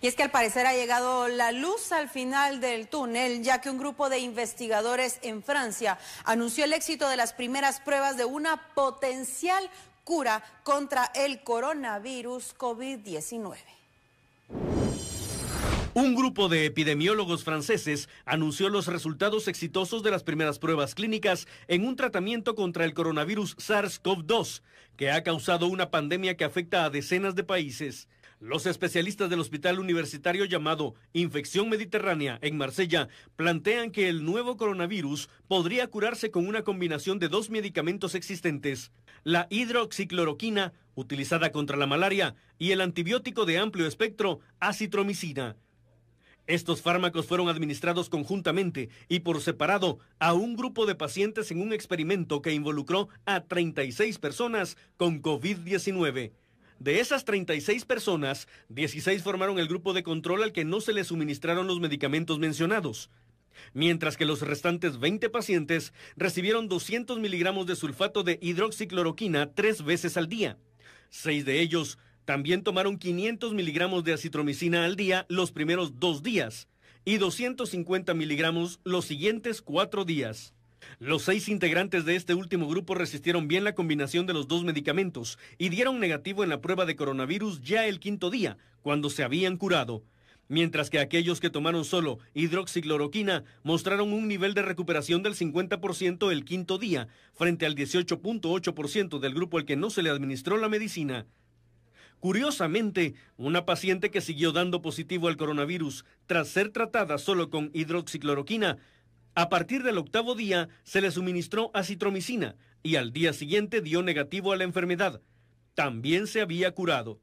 Y es que al parecer ha llegado la luz al final del túnel, ya que un grupo de investigadores en Francia anunció el éxito de las primeras pruebas de una potencial cura contra el coronavirus COVID-19. Un grupo de epidemiólogos franceses anunció los resultados exitosos de las primeras pruebas clínicas en un tratamiento contra el coronavirus SARS-CoV-2, que ha causado una pandemia que afecta a decenas de países. Los especialistas del hospital universitario llamado Infección Mediterránea en Marsella plantean que el nuevo coronavirus podría curarse con una combinación de dos medicamentos existentes, la hidroxicloroquina, utilizada contra la malaria, y el antibiótico de amplio espectro, acitromicina. Estos fármacos fueron administrados conjuntamente y por separado a un grupo de pacientes en un experimento que involucró a 36 personas con COVID-19. De esas 36 personas, 16 formaron el grupo de control al que no se les suministraron los medicamentos mencionados, mientras que los restantes 20 pacientes recibieron 200 miligramos de sulfato de hidroxicloroquina tres veces al día. Seis de ellos también tomaron 500 miligramos de acitromicina al día los primeros dos días y 250 miligramos los siguientes cuatro días. Los seis integrantes de este último grupo resistieron bien la combinación de los dos medicamentos y dieron negativo en la prueba de coronavirus ya el quinto día, cuando se habían curado. Mientras que aquellos que tomaron solo hidroxicloroquina mostraron un nivel de recuperación del 50% el quinto día, frente al 18.8% del grupo al que no se le administró la medicina. Curiosamente, una paciente que siguió dando positivo al coronavirus tras ser tratada solo con hidroxicloroquina a partir del octavo día se le suministró acitromicina y al día siguiente dio negativo a la enfermedad. También se había curado.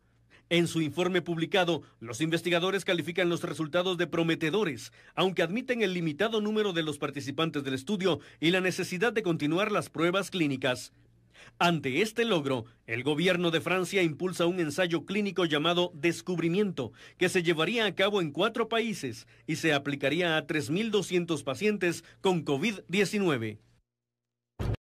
En su informe publicado, los investigadores califican los resultados de prometedores, aunque admiten el limitado número de los participantes del estudio y la necesidad de continuar las pruebas clínicas. Ante este logro, el gobierno de Francia impulsa un ensayo clínico llamado Descubrimiento, que se llevaría a cabo en cuatro países y se aplicaría a 3.200 pacientes con COVID-19.